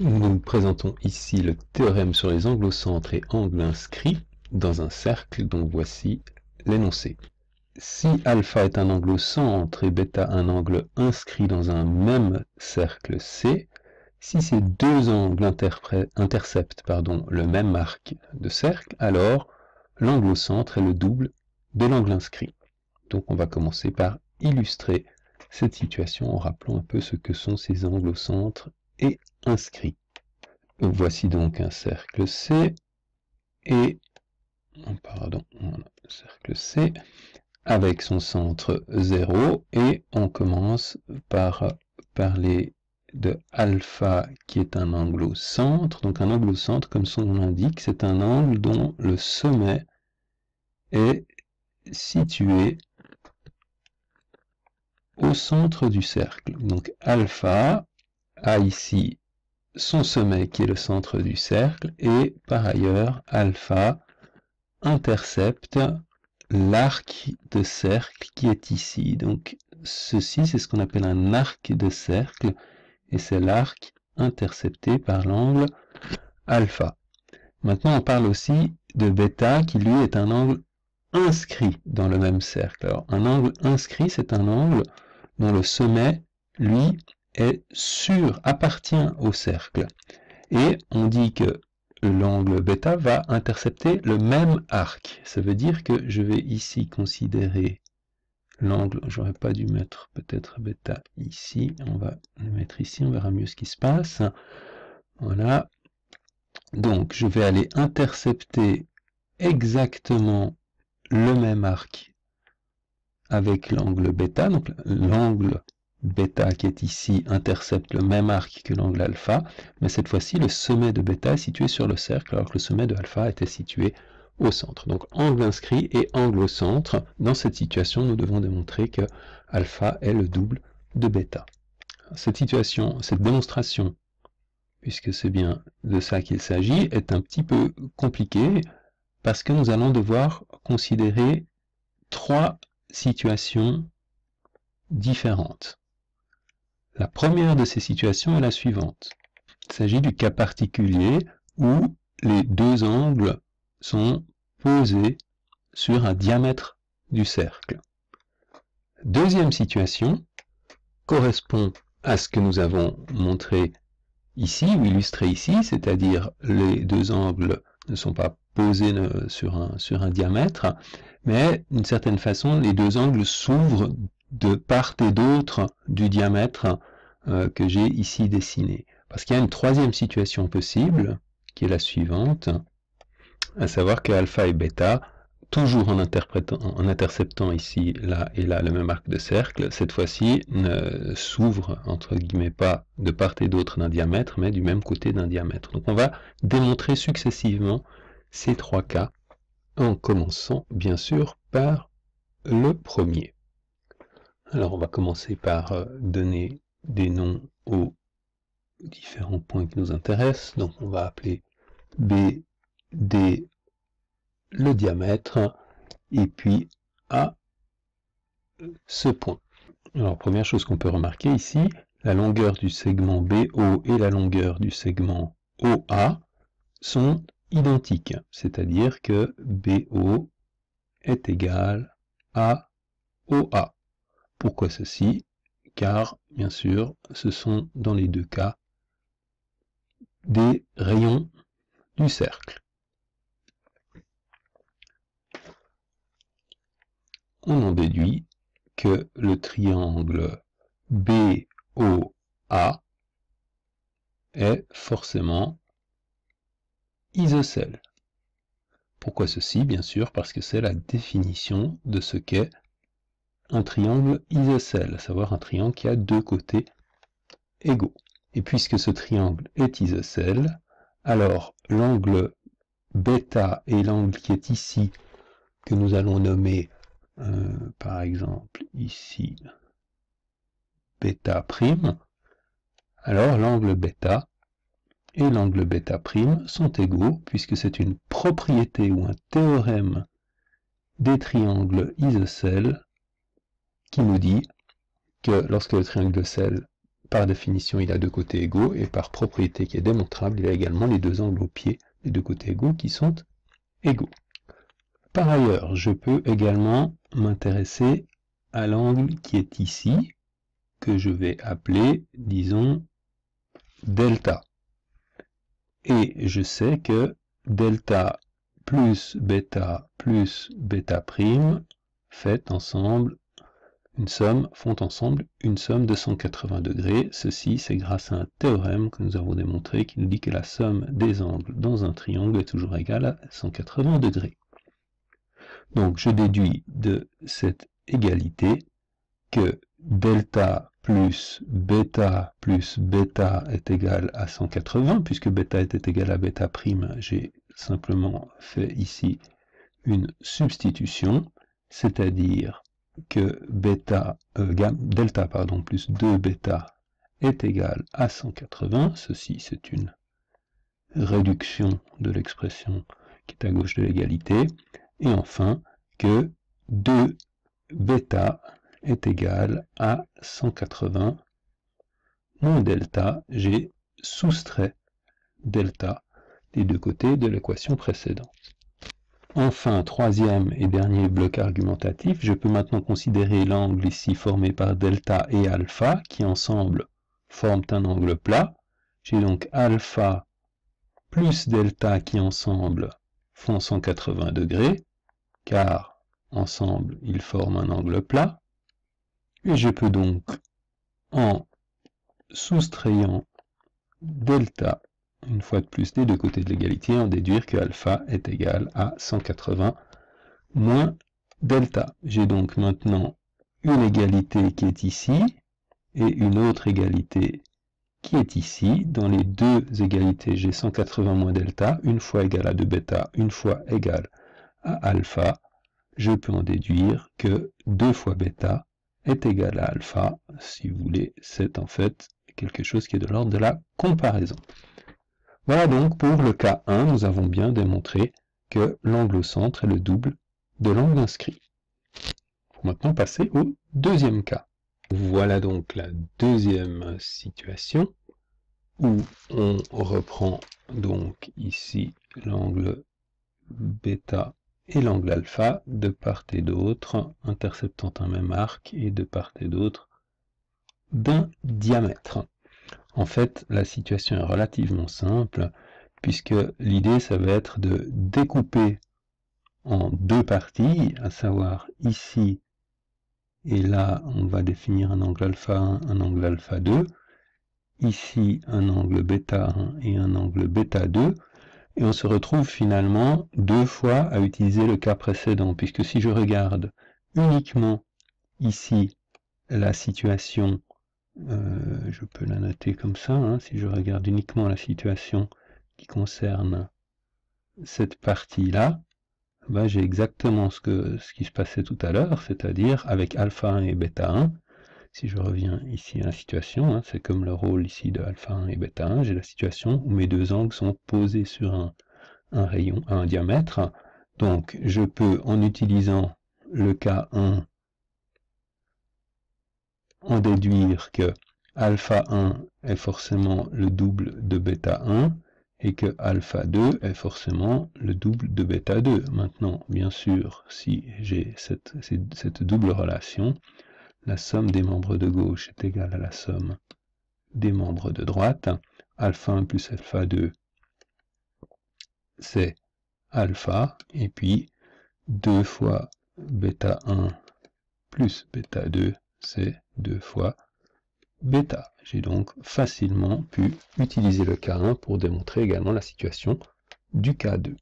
Nous présentons ici le théorème sur les angles centres et angles inscrits dans un cercle dont voici l'énoncé. Si alpha est un angle centre et beta un angle inscrit dans un même cercle C, si ces deux angles interceptent pardon, le même arc de cercle, alors l'angle au centre est le double de l'angle inscrit. Donc on va commencer par illustrer cette situation en rappelant un peu ce que sont ces angles au centre inscrit. Voici donc un cercle C et oh, pardon, voilà, cercle C avec son centre 0 et on commence par parler de alpha qui est un angle au centre. Donc un angle au centre, comme son nom l'indique, c'est un angle dont le sommet est situé au centre du cercle. Donc alpha a ici son sommet qui est le centre du cercle et par ailleurs alpha intercepte l'arc de cercle qui est ici. Donc ceci, c'est ce qu'on appelle un arc de cercle et c'est l'arc intercepté par l'angle alpha. Maintenant, on parle aussi de bêta qui lui est un angle inscrit dans le même cercle. Alors un angle inscrit, c'est un angle dont le sommet, lui, sur, appartient au cercle. Et on dit que l'angle bêta va intercepter le même arc. Ça veut dire que je vais ici considérer l'angle, j'aurais pas dû mettre peut-être bêta ici, on va le mettre ici, on verra mieux ce qui se passe. Voilà. Donc je vais aller intercepter exactement le même arc avec l'angle bêta, donc l'angle bêta qui est ici intercepte le même arc que l'angle alpha, mais cette fois-ci le sommet de bêta est situé sur le cercle alors que le sommet de alpha était situé au centre. Donc angle inscrit et angle au centre. Dans cette situation, nous devons démontrer que alpha est le double de bêta. Cette situation, cette démonstration, puisque c'est bien de ça qu'il s'agit, est un petit peu compliquée parce que nous allons devoir considérer trois situations différentes. La première de ces situations est la suivante. Il s'agit du cas particulier où les deux angles sont posés sur un diamètre du cercle. Deuxième situation correspond à ce que nous avons montré ici ou illustré ici, c'est-à-dire les deux angles ne sont pas posés euh, sur un, sur un diamètre, mais d'une certaine façon les deux angles s'ouvrent de part et d'autre du diamètre euh, que j'ai ici dessiné. Parce qu'il y a une troisième situation possible, qui est la suivante, à savoir que alpha et bêta, toujours en, en interceptant ici, là et là, le même arc de cercle, cette fois-ci ne s'ouvre, entre guillemets, pas de part et d'autre d'un diamètre, mais du même côté d'un diamètre. Donc on va démontrer successivement ces trois cas, en commençant bien sûr par le premier. Alors on va commencer par euh, donner des noms aux différents points qui nous intéressent. Donc on va appeler B, D le diamètre et puis A ce point. Alors première chose qu'on peut remarquer ici, la longueur du segment BO et la longueur du segment OA sont identiques, c'est-à-dire que BO est égal à OA. Pourquoi ceci Car, bien sûr, ce sont dans les deux cas des rayons du cercle. On en déduit que le triangle BOA est forcément isocèle. Pourquoi ceci Bien sûr parce que c'est la définition de ce qu'est un triangle isocèle, à savoir un triangle qui a deux côtés égaux. Et puisque ce triangle est isocèle, alors l'angle bêta et l'angle qui est ici, que nous allons nommer euh, par exemple ici bêta prime, alors l'angle bêta et l'angle bêta prime sont égaux puisque c'est une propriété ou un théorème des triangles isocèles nous dit que lorsque le triangle de Sel, par définition, il a deux côtés égaux, et par propriété qui est démontrable, il a également les deux angles au pied, des deux côtés égaux, qui sont égaux. Par ailleurs, je peux également m'intéresser à l'angle qui est ici, que je vais appeler, disons, delta. Et je sais que delta plus bêta plus bêta prime fait ensemble une somme font ensemble une somme de 180 degrés. Ceci, c'est grâce à un théorème que nous avons démontré qui nous dit que la somme des angles dans un triangle est toujours égale à 180 degrés. Donc je déduis de cette égalité que delta plus bêta plus bêta est égal à 180, puisque bêta était égal à bêta prime, j'ai simplement fait ici une substitution, c'est-à-dire que euh, delta pardon, plus 2 bêta est égal à 180. Ceci, c'est une réduction de l'expression qui est à gauche de l'égalité. Et enfin, que 2 bêta est égal à 180 moins delta. J'ai soustrait delta des deux côtés de l'équation précédente. Enfin, troisième et dernier bloc argumentatif, je peux maintenant considérer l'angle ici formé par delta et alpha, qui ensemble forment un angle plat. J'ai donc alpha plus delta qui ensemble font 180 degrés, car ensemble ils forment un angle plat. Et je peux donc, en soustrayant delta une fois de plus des deux côtés de l'égalité, en déduire que alpha est égal à 180 moins delta. J'ai donc maintenant une égalité qui est ici et une autre égalité qui est ici. Dans les deux égalités, j'ai 180 moins delta, une fois égal à 2 bêta, une fois égal à alpha. Je peux en déduire que 2 fois bêta est égal à alpha. Si vous voulez, c'est en fait quelque chose qui est de l'ordre de la comparaison. Voilà donc pour le cas 1, nous avons bien démontré que l'angle au centre est le double de l'angle inscrit. Pour maintenant passer au deuxième cas. Voilà donc la deuxième situation où on reprend donc ici l'angle bêta et l'angle alpha de part et d'autre, interceptant un même arc et de part et d'autre d'un diamètre. En fait, la situation est relativement simple, puisque l'idée, ça va être de découper en deux parties, à savoir ici et là, on va définir un angle alpha 1, un angle alpha 2, ici un angle bêta 1 et un angle bêta 2, et on se retrouve finalement deux fois à utiliser le cas précédent, puisque si je regarde uniquement ici la situation euh, je peux la noter comme ça, hein, si je regarde uniquement la situation qui concerne cette partie-là, bah, j'ai exactement ce, que, ce qui se passait tout à l'heure, c'est-à-dire avec alpha 1 et bêta 1. Si je reviens ici à la situation, hein, c'est comme le rôle ici de alpha 1 et bêta 1, j'ai la situation où mes deux angles sont posés sur un, un rayon, un diamètre. Donc je peux, en utilisant le cas 1 en déduire que alpha 1 est forcément le double de bêta 1 et que alpha 2 est forcément le double de bêta 2. Maintenant, bien sûr, si j'ai cette, double relation, la somme des membres de gauche est égale à la somme des membres de droite. Alpha 1 plus alpha 2, c'est alpha, et puis 2 fois bêta 1 plus bêta 2, c'est 2 fois bêta. J'ai donc facilement pu utiliser le K1 pour démontrer également la situation du K2.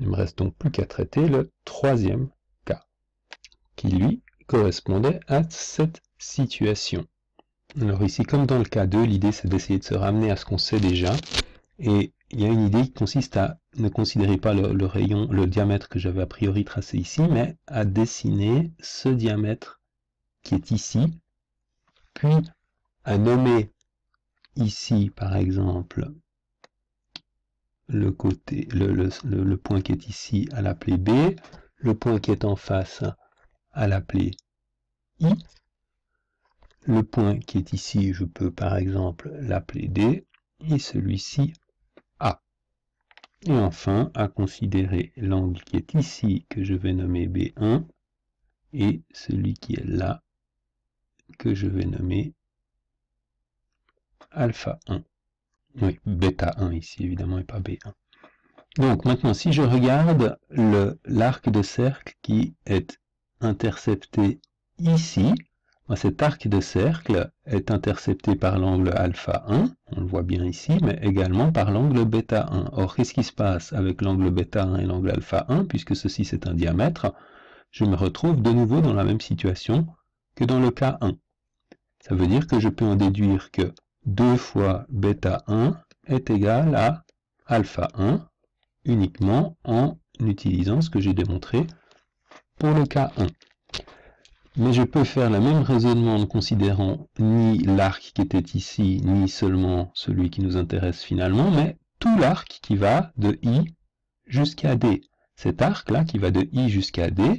Il me reste donc plus qu'à traiter le troisième cas, qui lui correspondait à cette situation. Alors ici, comme dans le cas 2, l'idée c'est d'essayer de se ramener à ce qu'on sait déjà, et il y a une idée qui consiste à ne considérer pas le rayon, le diamètre que j'avais a priori tracé ici, mais à dessiner ce diamètre qui est ici, puis à nommer ici, par exemple, le, côté, le, point qui est ici à l'appeler B, le point qui est en face à l'appeler I, le point qui est ici, je peux par exemple l'appeler D, et celui-ci A. Et enfin, à considérer l'angle qui est ici, que je vais nommer B1, et celui qui est là, que je vais nommer alpha 1. Oui, bêta 1 ici évidemment et pas B1. Donc maintenant, si je regarde l'arc de cercle qui est intercepté ici, ben, cet arc de cercle est intercepté par l'angle alpha 1, on le voit bien ici, mais également par l'angle bêta 1. Or, qu'est-ce qui se passe avec l'angle bêta 1 et l'angle alpha 1, puisque ceci c'est un diamètre Je me retrouve de nouveau dans la même situation que dans le cas 1. Ça veut dire que je peux en déduire que 2 fois bêta 1 est égal à alpha 1 uniquement en utilisant ce que j'ai démontré pour le cas 1. Mais je peux faire le même raisonnement en considérant ni l'arc qui était ici, ni seulement celui qui nous intéresse finalement, mais tout l'arc qui va de I jusqu'à D. Cet arc-là qui va de I jusqu'à D,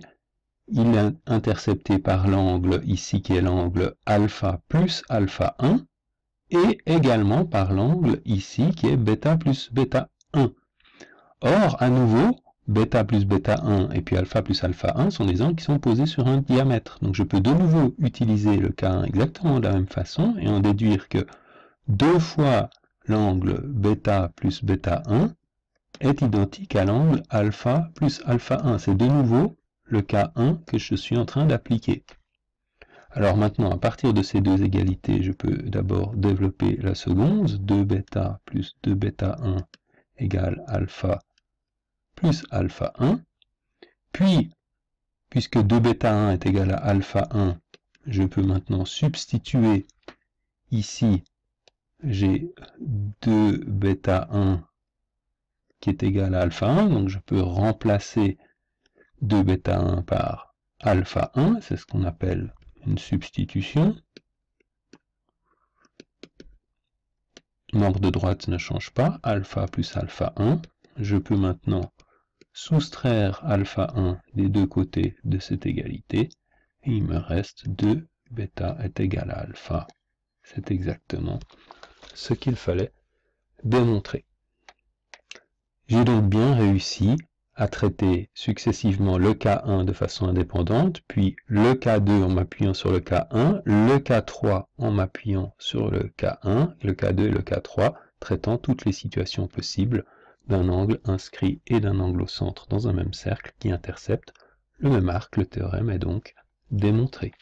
il est intercepté par l'angle ici qui est l'angle alpha plus alpha 1 et également par l'angle ici qui est bêta plus bêta 1. Or, à nouveau, bêta plus bêta 1 et puis alpha plus alpha 1 sont des angles qui sont posés sur un diamètre. Donc je peux de nouveau utiliser le cas 1 exactement de la même façon et en déduire que deux fois l'angle bêta plus bêta 1 est identique à l'angle alpha plus alpha 1. C'est de nouveau le cas 1 que je suis en train d'appliquer. Alors maintenant, à partir de ces deux égalités, je peux d'abord développer la seconde. 2 bêta plus 2 bêta 1 égale alpha plus alpha 1. Puis, puisque 2 bêta 1 est égal à alpha 1, je peux maintenant substituer ici, j'ai 2 bêta 1 qui est égal à alpha 1, donc je peux remplacer 2 bêta 1 par alpha 1, c'est ce qu'on appelle une substitution. Nombre de droite ne change pas, alpha plus alpha 1. Je peux maintenant soustraire alpha 1 des deux côtés de cette égalité, et il me reste 2 bêta est égal à alpha. C'est exactement ce qu'il fallait démontrer. J'ai donc bien réussi à traiter successivement le k 1 de façon indépendante, puis le k 2 en m'appuyant sur le k 1, le k 3 en m'appuyant sur le k 1, le k 2 et le k 3, traitant toutes les situations possibles d'un angle inscrit et d'un angle au centre dans un même cercle qui intercepte le même arc. Le théorème est donc démontré.